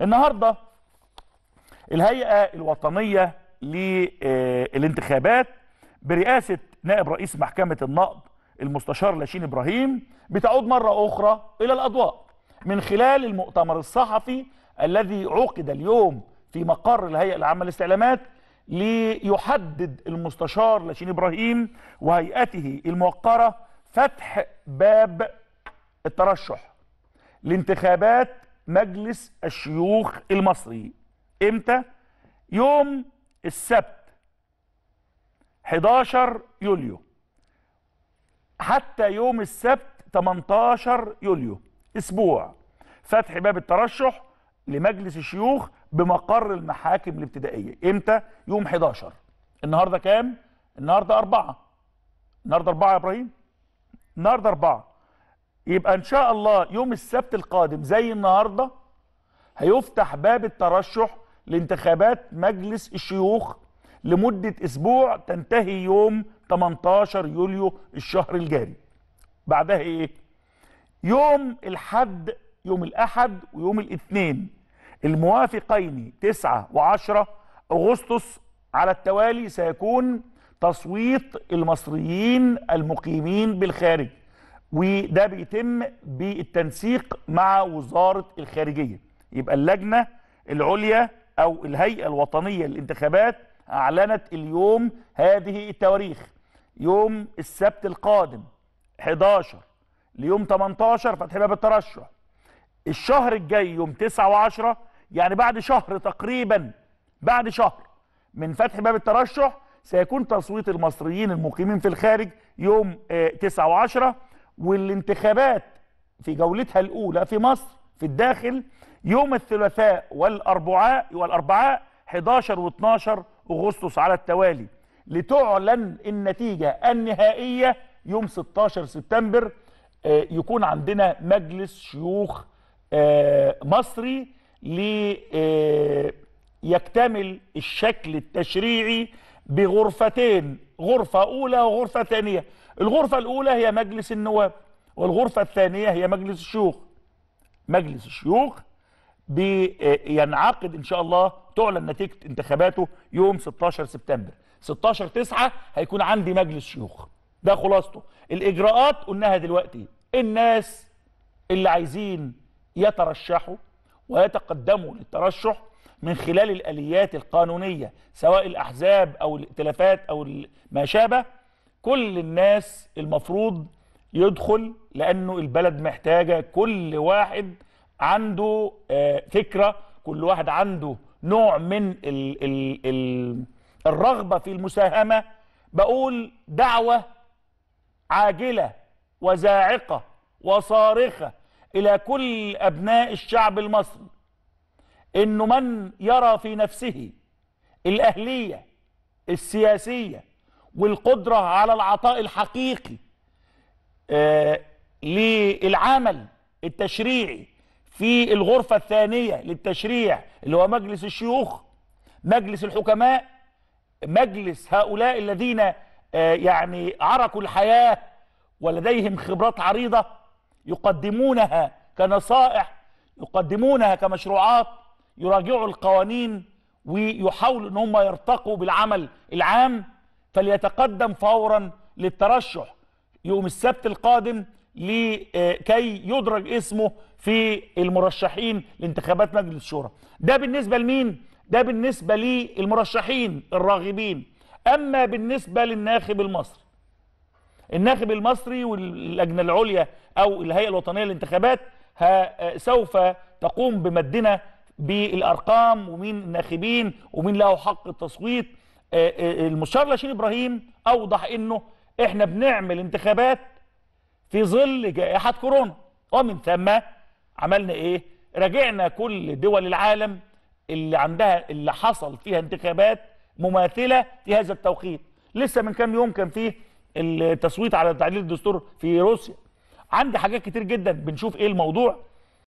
النهاردة الهيئة الوطنية للانتخابات برئاسة نائب رئيس محكمة النقض المستشار لاشين إبراهيم بتعود مرة أخرى إلى الأضواء من خلال المؤتمر الصحفي الذي عقد اليوم في مقر الهيئة العامة للاستعلامات ليحدد المستشار لاشين إبراهيم وهيئته الموقرة فتح باب الترشح لانتخابات مجلس الشيوخ المصري امتى يوم السبت 11 يوليو حتى يوم السبت 18 يوليو اسبوع فتح باب الترشح لمجلس الشيوخ بمقر المحاكم الابتدائيه امتى يوم 11 النهارده كام النهارده 4 النهارده 4 يا ابراهيم النهارده 4 يبقى ان شاء الله يوم السبت القادم زي النهارده هيفتح باب الترشح لانتخابات مجلس الشيوخ لمده اسبوع تنتهي يوم 18 يوليو الشهر الجاري بعدها ايه يوم الحد يوم الاحد ويوم الاثنين الموافقين 9 و10 اغسطس على التوالي سيكون تصويت المصريين المقيمين بالخارج وده بيتم بالتنسيق مع وزارة الخارجية يبقى اللجنة العليا أو الهيئة الوطنية للانتخابات أعلنت اليوم هذه التواريخ يوم السبت القادم 11 ليوم 18 فتح باب الترشح الشهر الجاي يوم 9 و10 يعني بعد شهر تقريبا بعد شهر من فتح باب الترشح سيكون تصويت المصريين المقيمين في الخارج يوم 9 آه، و10 والانتخابات في جولتها الأولى في مصر في الداخل يوم الثلاثاء والأربعاء والأربعاء 11 و12 أغسطس على التوالي لتعلن النتيجة النهائية يوم 16 سبتمبر آه، يكون عندنا مجلس شيوخ آه، مصري ليكتمل آه، الشكل التشريعي بغرفتين غرفة أولى وغرفة ثانية الغرفة الأولى هي مجلس النواب والغرفة الثانية هي مجلس الشيوخ مجلس الشيوخ بينعقد آه، إن شاء الله تعلن نتيجة انتخاباته يوم 16 سبتمبر 16 9 هيكون عندي مجلس شيوخ ده خلاصته الإجراءات قلناها دلوقتي الناس اللي عايزين يترشحوا ويتقدموا للترشح من خلال الآليات القانونية سواء الأحزاب أو الائتلافات أو ما شابه كل الناس المفروض يدخل لأنه البلد محتاجة كل واحد عنده آه، فكرة كل واحد عنده نوع من الـ الـ الـ الرغبة في المساهمة بقول دعوة عاجلة وزاعقة وصارخة إلى كل أبناء الشعب المصري انه من يرى في نفسه الاهلية السياسية والقدرة على العطاء الحقيقي آه للعمل التشريعي في الغرفة الثانية للتشريع اللي هو مجلس الشيوخ مجلس الحكماء مجلس هؤلاء الذين آه يعني عرقوا الحياة ولديهم خبرات عريضة يقدمونها كنصائح يقدمونها كمشروعات يراجعوا القوانين ويحاولوا ان هم يرتقوا بالعمل العام فليتقدم فورا للترشح يوم السبت القادم لكي آه، يدرج اسمه في المرشحين لانتخابات مجلس الشورى ده بالنسبة لمين؟ ده بالنسبة للمرشحين الراغبين أما بالنسبة للناخب المصري الناخب المصري واللجنة العليا أو الهيئة الوطنية للانتخابات آه، سوف تقوم بمدنا بالارقام ومين الناخبين ومين له حق التصويت آه، آه، المستشار لاشين ابراهيم اوضح انه احنا بنعمل انتخابات في ظل جائحه كورونا ومن ثم عملنا ايه راجعنا كل دول العالم اللي عندها اللي حصل فيها انتخابات مماثله في هذا التوقيت لسه من كام يوم كان فيه التصويت على تعديل الدستور في روسيا عندي حاجات كتير جدا بنشوف ايه الموضوع